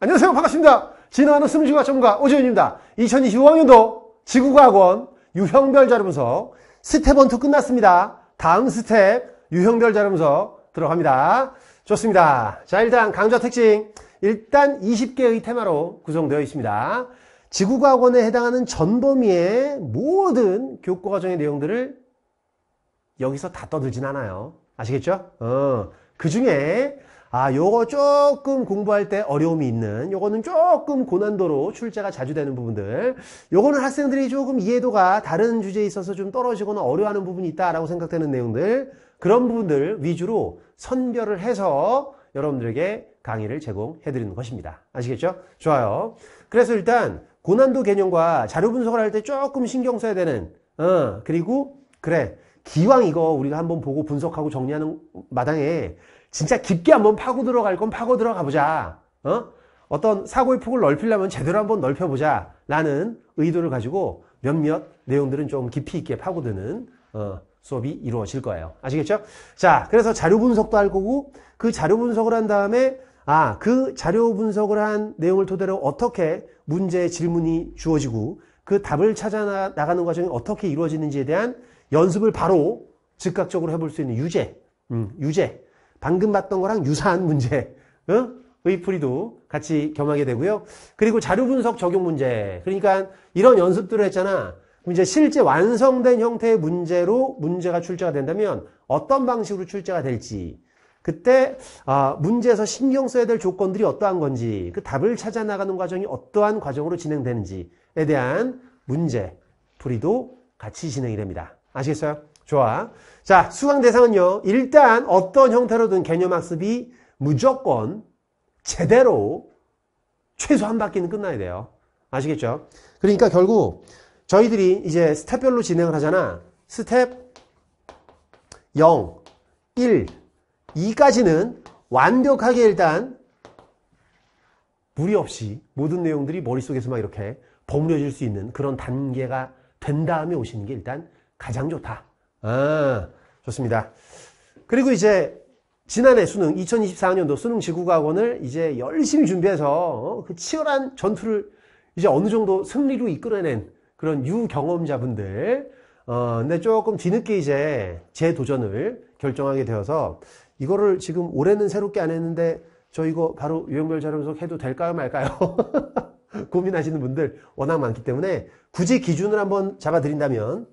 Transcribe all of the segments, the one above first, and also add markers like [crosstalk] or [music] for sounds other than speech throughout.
안녕하세요. 반갑습니다. 진화하는 숨쉬기와 전문가 오지현입니다. 2025학년도 지구과학원 유형별 자료 분석 스텝 1, 2 끝났습니다. 다음 스텝 유형별 자료 분석 들어갑니다. 좋습니다. 자, 일단 강좌 특징. 일단 20개의 테마로 구성되어 있습니다. 지구과학원에 해당하는 전 범위의 모든 교과 과정의 내용들을 여기서 다 떠들진 않아요. 아시겠죠? 어, 그 중에 아, 요거 조금 공부할 때 어려움이 있는, 요거는 조금 고난도로 출제가 자주 되는 부분들, 요거는 학생들이 조금 이해도가 다른 주제에 있어서 좀 떨어지거나 어려워하는 부분이 있다라고 생각되는 내용들, 그런 부분들 위주로 선별을 해서 여러분들에게 강의를 제공해 드리는 것입니다. 아시겠죠? 좋아요. 그래서 일단 고난도 개념과 자료 분석을 할 때 조금 신경 써야 되는, 어, 그리고, 그래. 기왕 이거 우리가 한번 보고 분석하고 정리하는 마당에 진짜 깊게 한번 파고 들어갈 건 파고 들어가 보자. 어? 어떤 사고의 폭을 넓히려면 제대로 한번 넓혀보자. 라는 의도를 가지고 몇몇 내용들은 좀 깊이 있게 파고드는 어, 수업이 이루어질 거예요. 아시겠죠? 자, 그래서 자료 분석도 할 거고 그 자료 분석을 한 다음에 아, 그 자료 분석을 한 내용을 토대로 어떻게 문제 질문이 주어지고 그 답을 찾아 나가는 과정이 어떻게 이루어지는지에 대한 연습을 바로 즉각적으로 해볼 수 있는 유제, 음, 유제 방금 봤던 거랑 유사한 문제, 어? 의풀이도 같이 겸하게 되고요. 그리고 자료 분석 적용 문제. 그러니까 이런 연습들을 했잖아. 이제 실제 완성된 형태의 문제로 문제가 출제가 된다면 어떤 방식으로 출제가 될지 그때 아, 문제에서 신경 써야 될 조건들이 어떠한 건지 그 답을 찾아 나가는 과정이 어떠한 과정으로 진행되는지에 대한 문제 풀이도 같이 진행이 됩니다. 아시겠어요? 좋아. 자, 수강 대상은요. 일단 어떤 형태로든 개념 학습이 무조건 제대로 최소 한 바퀴는 끝나야 돼요. 아시겠죠? 그러니까 결국 저희들이 이제 스텝별로 진행을 하잖아. 스텝 0, 1, 2까지는 완벽하게 일단 무리 없이 모든 내용들이 머릿속에서 막 이렇게 버무려질 수 있는 그런 단계가 된 다음에 오시는 게 일단 가장 좋다. 아, 좋습니다. 그리고 이제 지난해 수능 2024년도 수능 지구과학원을 이제 열심히 준비해서 어, 그 치열한 전투를 이제 어느 정도 승리로 이끌어낸 그런 유경험자분들 어 근데 조금 뒤늦게 이제 재도전을 결정하게 되어서 이거를 지금 올해는 새롭게 안 했는데 저 이거 바로 유형별 자료분석 해도 될까요 말까요? [laughs] 고민하시는 분들 워낙 많기 때문에 굳이 기준을 한번 잡아드린다면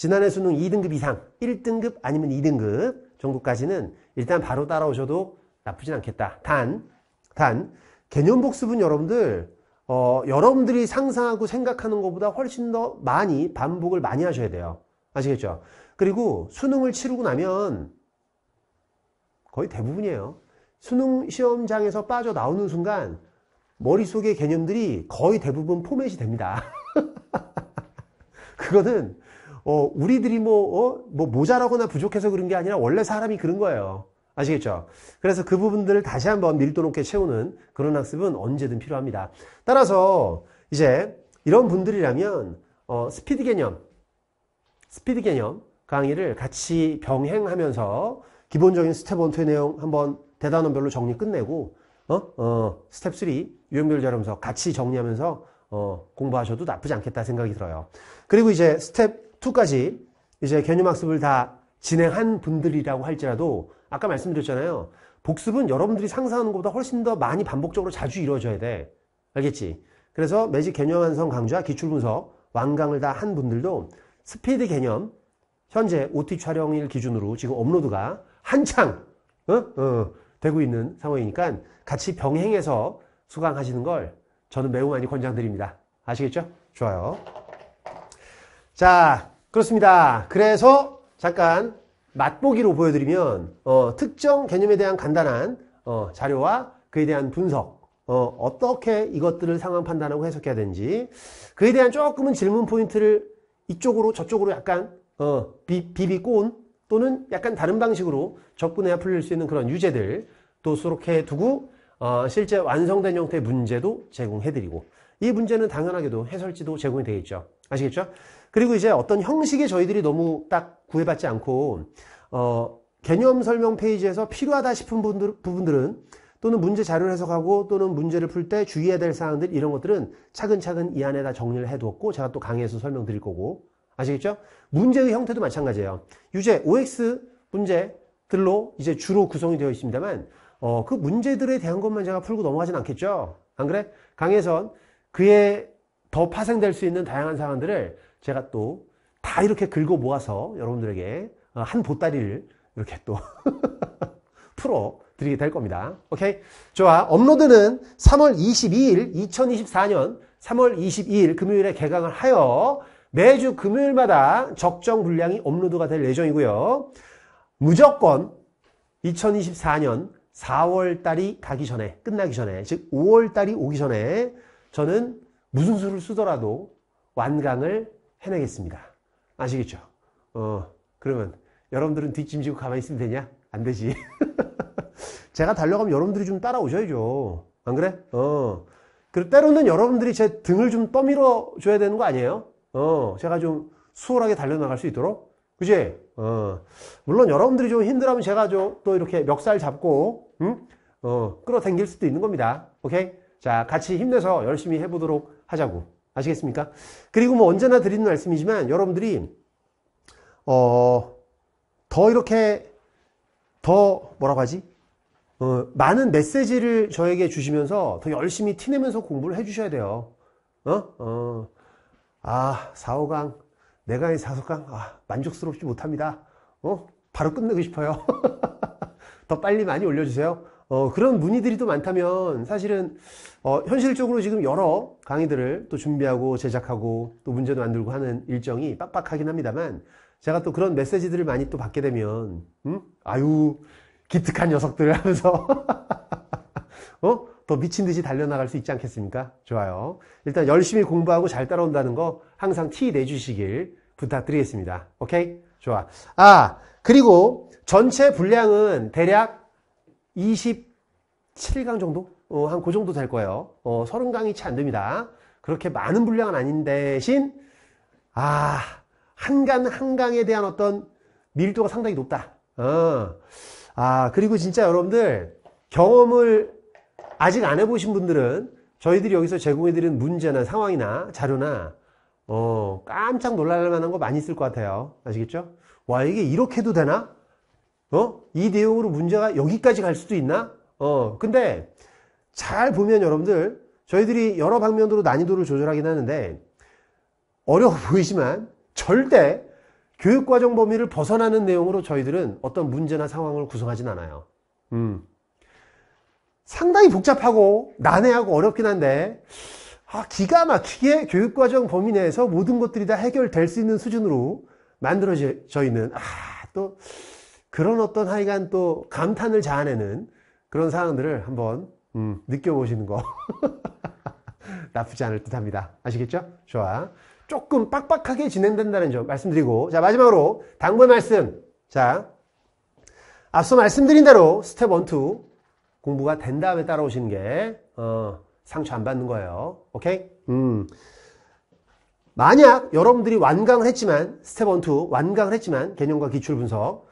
지난해 수능 2등급 이상, 1등급 아니면 2등급 정도까지는 일단 바로 따라오셔도 나쁘진 않겠다. 단, 단, 개념 복습은 여러분들, 어, 여러분들이 상상하고 생각하는 것보다 훨씬 더 많이 반복을 많이 하셔야 돼요. 아시겠죠? 그리고 수능을 치르고 나면 거의 대부분이에요. 수능 시험장에서 빠져나오는 순간 머릿속의 개념들이 거의 대부분 포맷이 됩니다. [laughs] 그거는 어, 우리들이 뭐, 어, 뭐 모자라거나 부족해서 그런 게 아니라 원래 사람이 그런 거예요. 아시겠죠? 그래서 그 부분들을 다시 한번 밀도 높게 채우는 그런 학습은 언제든 필요합니다. 따라서 이제 이런 분들이라면 어, 스피드 개념, 스피드 개념 강의를 같이 병행하면서 기본적인 스텝 1, 2의 내용 한번 대단원별로 정리 끝내고 어? 어, 스텝 3 유형별 자료면서 같이 정리하면서 어, 공부하셔도 나쁘지 않겠다 생각이 들어요. 그리고 이제 스텝 2까지 이제 개념학습을 다 진행한 분들이라고 할지라도 아까 말씀드렸잖아요. 복습은 여러분들이 상상하는 것보다 훨씬 더 많이 반복적으로 자주 이루어져야 돼. 알겠지? 그래서 매직 개념 완성 강좌, 기출 분석, 완강을 다 한 분들도 스피드 개념, 현재 OT 촬영일 기준으로 지금 업로드가 한창 어? 어, 되고 있는 상황이니까 같이 병행해서 수강하시는 걸 저는 매우 많이 권장드립니다. 아시겠죠? 좋아요. 자, 그렇습니다. 그래서 잠깐 맛보기로 보여드리면 어, 특정 개념에 대한 간단한 어, 자료와 그에 대한 분석 어, 떻게 이것들을 상황 판단하고 해석해야 되는지 그에 대한 조금은 질문 포인트를 이쪽으로 저쪽으로 약간 어, 비, 비비 꼬 또는 약간 다른 방식으로 접근해야 풀릴 수 있는 그런 유제들 또 수록해 두고 어, 실제 완성된 형태의 문제도 제공해드리고 이 문제는 당연하게도 해설지도 제공이 되겠죠 아시겠죠? 그리고 이제 어떤 형식에 저희들이 너무 딱 구애받지 않고 어, 개념 설명 페이지에서 필요하다 싶은 분들, 부분들은 또는 문제 자료를 해석하고 또는 문제를 풀 때 주의해야 될 사항들 이런 것들은 차근차근 이 안에다 정리를 해두었고 제가 또 강의에서 설명드릴 거고 아시겠죠? 문제의 형태도 마찬가지예요. 유제 OX 문제들로 이제 주로 구성이 되어 있습니다만 어, 그 문제들에 대한 것만 제가 풀고 넘어가진 않겠죠? 안 그래? 강의에선 그에 더 파생될 수 있는 다양한 사안들을 제가 또 다 이렇게 긁어 모아서 여러분들에게 어, 한 보따리를 이렇게 또 [laughs] 풀어 드리게 될 겁니다. 오케이? 좋아. 업로드는 3월 22일, 2024년 3월 22일 금요일에 개강을 하여 매주 금요일마다 적정 분량이 업로드가 될 예정이고요. 무조건 2024년 4월달이 가기 전에, 끝나기 전에, 즉 5월달이 오기 전에 저는 무슨 수를 쓰더라도 완강을 해내겠습니다. 아시겠죠? 어, 그러면 여러분들은 뒷짐지고 가만히 있으면 되냐? 안 되지. [laughs] 제가 달려가면 여러분들이 좀 따라오셔야죠. 안 그래? 어. 그리고 때로는 여러분들이 제 등을 좀 떠밀어 줘야 되는 거 아니에요? 어. 제가 좀 수월하게 달려나갈 수 있도록. 그지? 어. 물론 여러분들이 좀 힘들어하면 제가 좀 또 이렇게 멱살 잡고, 응? 음? 어, 끌어당길 수도 있는 겁니다. 오케이? 자, 같이 힘내서 열심히 해보도록 하자고. 아시겠습니까? 그리고 뭐 언제나 드리는 말씀이지만 여러분들이, 어, 더 이렇게, 더 뭐라고 하지? 어, 많은 메시지를 저에게 주시면서 더 열심히 티내면서 공부를 해주셔야 돼요. 어? 어. 아, 4, 5강, 내가 이 4석강, 아, 만족스럽지 못합니다. 어? 바로 끝내고 싶어요. [laughs] 더 빨리 많이 올려주세요. 어, 그런 문의들이 또 많다면 사실은 어, 현실적으로 지금 여러 강의들을 또 준비하고 제작하고 또 문제도 만들고 하는 일정이 빡빡하긴 합니다만 제가 또 그런 메시지들을 많이 또 받게 되면 음? 아유 기특한 녀석들 하면서 [laughs] 어? 더 미친 듯이 달려나갈 수 있지 않겠습니까? 좋아요. 일단 열심히 공부하고 잘 따라온다는 거 항상 티 내주시길 부탁드리겠습니다. 오케이? 좋아. 아, 그리고 전체 분량은 대략 27강 정도? 어, 한그 정도 될 거예요. 어, 30강이 채 안 됩니다. 그렇게 많은 분량은 아닌 대신, 아, 한 강, 한강에 대한 어떤 밀도가 상당히 높다. 어. 아, 그리고 진짜 여러분들 경험을 아직 안 해보신 분들은 저희들이 여기서 제공해드리는 문제나 상황이나 자료나 어, 깜짝 놀랄 만한 거 많이 있을 것 같아요. 아시겠죠? 와, 이게 이렇게도 되나? 어? 이 내용으로 문제가 여기까지 갈 수도 있나? 어, 근데 잘 보면 여러분들 저희들이 여러 방면으로 난이도를 조절하긴 하는데 어려워 [laughs] 보이지만 절대 교육과정 범위를 벗어나는 내용으로 저희들은 어떤 문제나 상황을 구성하진 않아요. 음. 상당히 복잡하고 난해하고 어렵긴 한데 아, 기가 막히게 교육과정 범위 내에서 모든 것들이 다 해결될 수 있는 수준으로 만들어져 있는 아, 또 그런 어떤 하여간 또 감탄을 자아내는 그런 상황들을 한번 음, 느껴보시는 거 [laughs] 나쁘지 않을 듯 합니다. 아시겠죠? 좋아. 조금 빡빡하게 진행된다는 점 말씀드리고 자 마지막으로 당부의 말씀 자 앞서 말씀드린 대로 스텝 1, 2 공부가 된 다음에 따라오시는 게 어, 상처 안 받는 거예요. 오케이? 음. 만약 여러분들이 완강을 했지만 스텝 1, 2 완강을 했지만 개념과 기출 분석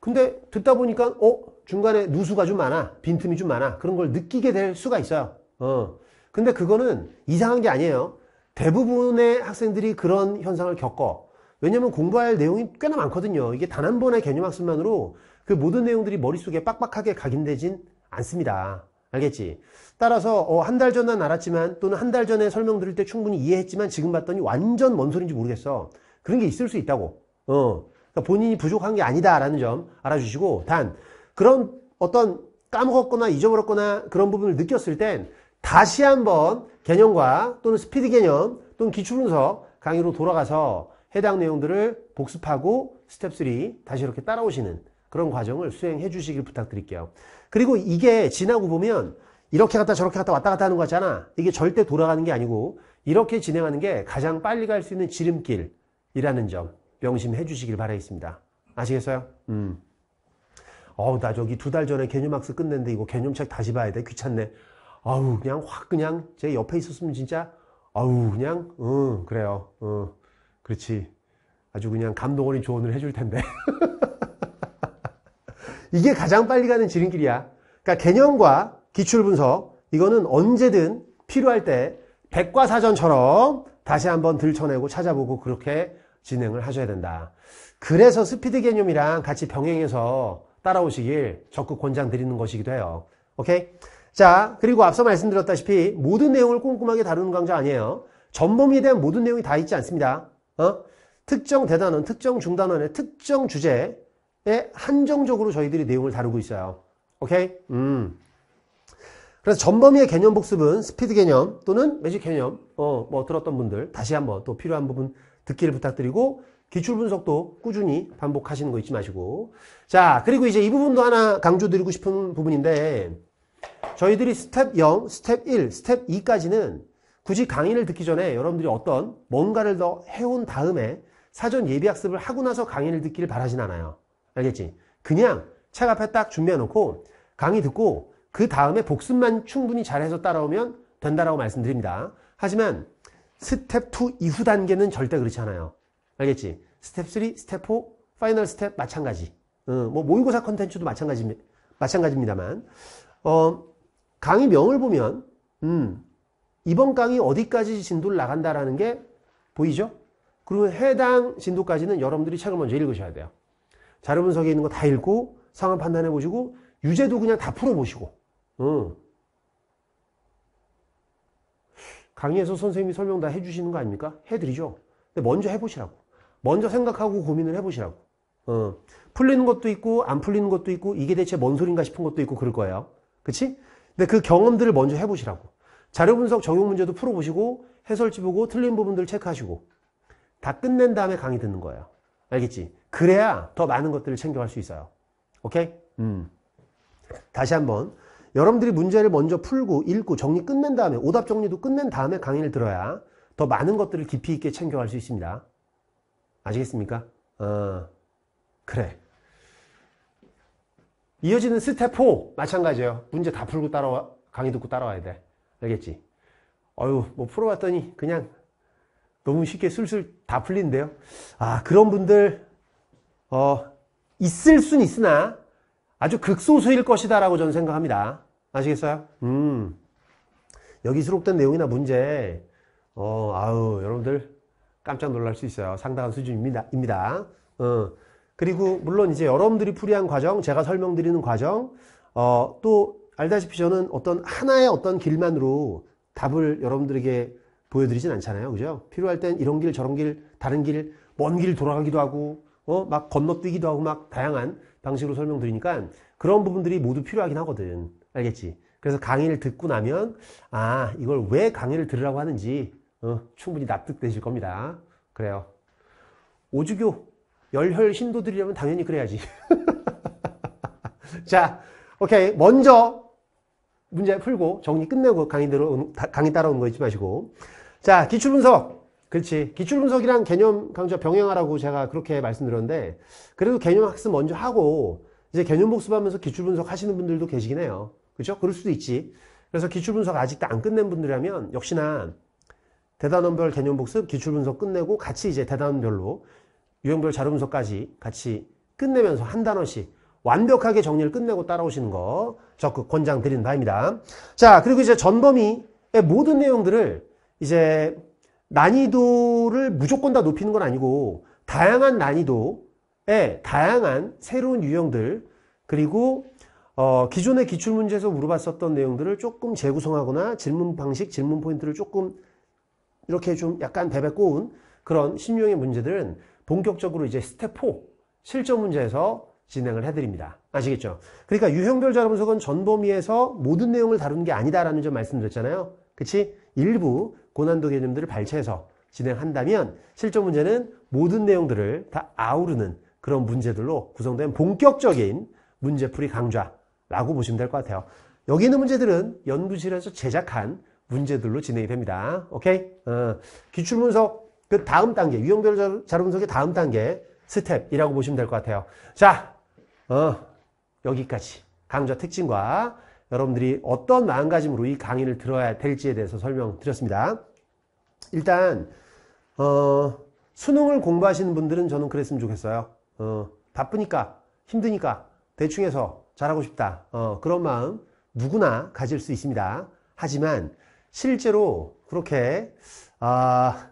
근데 듣다 보니까 어 중간에 누수가 좀 많아 빈틈이 좀 많아 그런 걸 느끼게 될 수가 있어요 어 근데 그거는 이상한 게 아니에요 대부분의 학생들이 그런 현상을 겪어 왜냐면 공부할 내용이 꽤나 많거든요 이게 단 한 번의 개념학습만으로 그 모든 내용들이 머릿속에 빡빡하게 각인되진 않습니다 알겠지? 따라서 어, 한 달전난 알았지만 또는 한 달 전에 설명드릴 때 충분히 이해했지만 지금 봤더니 완전 뭔소리인지 모르겠어 그런 게 있을 수 있다고 어 그러니까 본인이 부족한 게 아니다라는 점 알아주시고 단 그런 어떤 까먹었거나 잊어버렸거나 그런 부분을 느꼈을 땐 다시 한번 개념과 또는 스피드 개념 또는 기출분석 강의로 돌아가서 해당 내용들을 복습하고 스텝 3 다시 이렇게 따라오시는 그런 과정을 수행해 주시길 부탁드릴게요. 그리고 이게 지나고 보면 이렇게 갔다 저렇게 갔다 왔다 갔다 하는 거 같잖아. 이게 절대 돌아가는 게 아니고 이렇게 진행하는 게 가장 빨리 갈 수 있는 지름길이라는 점 명심해 주시길 바라겠습니다. 아시겠어요? 음. 어우, 나 저기 두 달 전에 개념학습 끝냈는데 이거 개념책 다시 봐야 돼. 귀찮네. 아우, 그냥 확 그냥 제 옆에 있었으면 진짜, 아우, 그냥, 응, 그래요. 응, 그렇지. 아주 그냥 감독원이 조언을 해줄 텐데. [laughs] 이게 가장 빨리 가는 지름길이야. 그러니까 개념과 기출 분석, 이거는 언제든 필요할 때 백과사전처럼 다시 한번 들춰내고 찾아보고 그렇게 진행을 하셔야 된다. 그래서 스피드 개념이랑 같이 병행해서 따라오시길 적극 권장드리는 것이기도 해요. 오케이? 자, 그리고 앞서 말씀드렸다시피 모든 내용을 꼼꼼하게 다루는 강좌 아니에요. 전범위에 대한 모든 내용이 다 있지 않습니다. 어? 특정 대단원, 특정 중단원의 특정 주제에 한정적으로 저희들이 내용을 다루고 있어요. 오케이? 음. 그래서 전범위의 개념 복습은 스피드 개념 또는 매직 개념, 어, 뭐 들었던 분들 다시 한번 또 필요한 부분 듣기를 부탁드리고 기출 분석도 꾸준히 반복하시는 거 잊지 마시고 자 그리고 이제 이 부분도 하나 강조드리고 싶은 부분인데 저희들이 스텝 0, 스텝 1, 스텝 2까지는 굳이 강의를 듣기 전에 여러분들이 어떤 뭔가를 더 해온 다음에 사전 예비학습을 하고 나서 강의를 듣기를 바라진 않아요 알겠지? 그냥 책 앞에 딱 준비해놓고 강의 듣고 그 다음에 복습만 충분히 잘해서 따라오면 된다라고 말씀드립니다 하지만 스텝 2 이후 단계는 절대 그렇지 않아요. 알겠지? 스텝 3, 스텝 4, 파이널 스텝 마찬가지. 어, 뭐 모의고사 컨텐츠도 마찬가지, 마찬가지입니다만 어, 강의 명을 보면 음, 이번 강의 어디까지 진도를 나간다라는 게 보이죠? 그리고 해당 진도까지는 여러분들이 책을 먼저 읽으셔야 돼요. 자료 분석에 있는 거 다 읽고 상황 판단해 보시고 유제도 그냥 다 풀어 보시고 어, 강의에서 선생님이 설명 다 해주시는 거 아닙니까? 해드리죠. 근데 먼저 해보시라고. 먼저 생각하고 고민을 해보시라고. 어, 풀리는 것도 있고 안 풀리는 것도 있고 이게 대체 뭔 소린가 싶은 것도 있고 그럴 거예요. 그치? 근데 그 경험들을 먼저 해보시라고. 자료 분석 적용 문제도 풀어보시고 해설지 보고 틀린 부분들 체크하시고 다 끝낸 다음에 강의 듣는 거예요. 알겠지? 그래야 더 많은 것들을 챙겨갈 수 있어요. 오케이? 음. 다시 한번 여러분들이 문제를 먼저 풀고 읽고 정리 끝낸 다음에 오답 정리도 끝낸 다음에 강의를 들어야 더 많은 것들을 깊이 있게 챙겨갈 수 있습니다. 아시겠습니까? 어, 그래. 이어지는 스텝 4 마찬가지예요. 문제 다 풀고 따라와 강의 듣고 따라와야 돼. 알겠지? 어유 뭐 풀어봤더니 그냥 너무 쉽게 술술 다 풀린데요. 아 그런 분들 어 있을 순 있으나 아주 극소수일 것이다라고 저는 생각합니다. 아시겠어요? 음. 여기 수록된 내용이나 문제, 어, 아우, 여러분들 깜짝 놀랄 수 있어요. 상당한 수준입니다. 입니다. 어. 그리고 물론 이제 여러분들이 풀이한 과정, 제가 설명드리는 과정, 어, 또 알다시피 저는 어떤 하나의 어떤 길만으로 답을 여러분들에게 보여드리진 않잖아요. 그죠? 필요할 땐 이런 길, 저런 길, 다른 길, 먼 길 돌아가기도 하고, 어, 막 건너뛰기도 하고, 막 다양한 방식으로 설명드리니까 그런 부분들이 모두 필요하긴 하거든. 알겠지? 그래서 강의를 듣고 나면 아 이걸 왜 강의를 들으라고 하는지 어, 충분히 납득되실 겁니다. 그래요. 오주교 열혈 신도들이라면 당연히 그래야지. [laughs] 자, 오케이. 먼저 문제 풀고 정리 끝내고 강의, 들어 강의 따라오는 거 잊지 마시고. 자, 기출 분석. 그렇지. 기출분석이랑 개념 강좌 병행하라고 제가 그렇게 말씀드렸는데, 그래도 개념 학습 먼저 하고, 이제 개념 복습하면서 기출분석 하시는 분들도 계시긴 해요. 그죠? 그럴 수도 있지. 그래서 기출분석 아직도 안 끝낸 분들이라면, 역시나, 대단원별 개념 복습, 기출분석 끝내고, 같이 이제 대단원별로, 유형별 자료분석까지 같이 끝내면서 한 단어씩, 완벽하게 정리를 끝내고 따라오시는 거 적극 권장드리는 바입니다. 자, 그리고 이제 전범위의 모든 내용들을 이제 난이도를 무조건 다 높이는 건 아니고 다양한 난이도에 다양한 새로운 유형들 그리고 어, 기존의 기출문제에서 물어봤었던 내용들을 조금 재구성하거나 질문 방식, 질문 포인트를 조금 이렇게 좀 약간 베배 꼬운 그런 신유형의 문제들은 본격적으로 이제 스텝 4 실전 문제에서 진행을 해드립니다. 아시겠죠? 그러니까 유형별 자료 분석은 전범위에서 모든 내용을 다루는 게 아니다라는 점 말씀드렸잖아요. 그치? 일부 고난도 개념들을 발췌해서 진행한다면 실전 문제는 모든 내용들을 다 아우르는 그런 문제들로 구성된 본격적인 문제풀이 강좌라고 보시면 될 것 같아요. 여기 있는 문제들은 연구실에서 제작한 문제들로 진행이 됩니다. 오케이? 어, 기출문석 그 다음 단계, 유형별 자료 분석의 다음 단계 스텝이라고 보시면 될 것 같아요. 자, 어, 여기까지 강좌 특징과 여러분들이 어떤 마음가짐으로 이 강의를 들어야 될지에 대해서 설명드렸습니다. 일단 어, 수능을 공부하시는 분들은 저는 그랬으면 좋겠어요. 어, 바쁘니까 힘드니까 대충 해서 잘하고 싶다. 어, 그런 마음 누구나 가질 수 있습니다. 하지만 실제로 그렇게 아,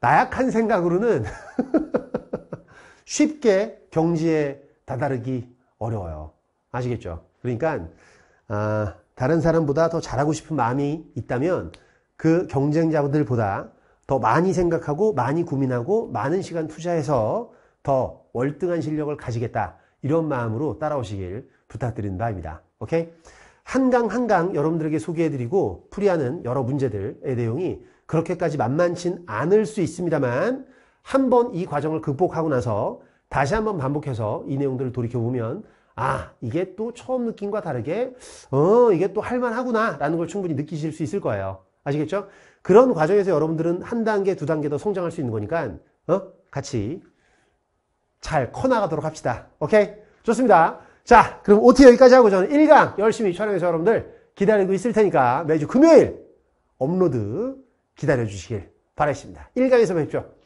나약한 생각으로는 [laughs] 쉽게 경지에 다다르기 어려워요. 아시겠죠? 그러니까 아, 다른 사람보다 더 잘하고 싶은 마음이 있다면 그 경쟁자들보다 더 많이 생각하고 많이 고민하고 많은 시간 투자해서 더 월등한 실력을 가지겠다. 이런 마음으로 따라오시길 부탁드리는 바입니다. 오케이? 한 강 한강 여러분들에게 소개해드리고 풀이하는 여러 문제들의 내용이 그렇게까지 만만치 않을 수 있습니다만 한 번 이 과정을 극복하고 나서 다시 한번 반복해서 이 내용들을 돌이켜보면 아, 이게 또 처음 느낌과 다르게, 어, 이게 또 할만하구나, 라는 걸 충분히 느끼실 수 있을 거예요. 아시겠죠? 그런 과정에서 여러분들은 한 단계, 두 단계 더 성장할 수 있는 거니까, 어? 같이 잘 커나가도록 합시다. 오케이? 좋습니다. 자, 그럼 OT 여기까지 하고 저는 1강 열심히 촬영해서 여러분들 기다리고 있을 테니까 매주 금요일 업로드 기다려주시길 바라겠습니다. 1강에서 뵙죠.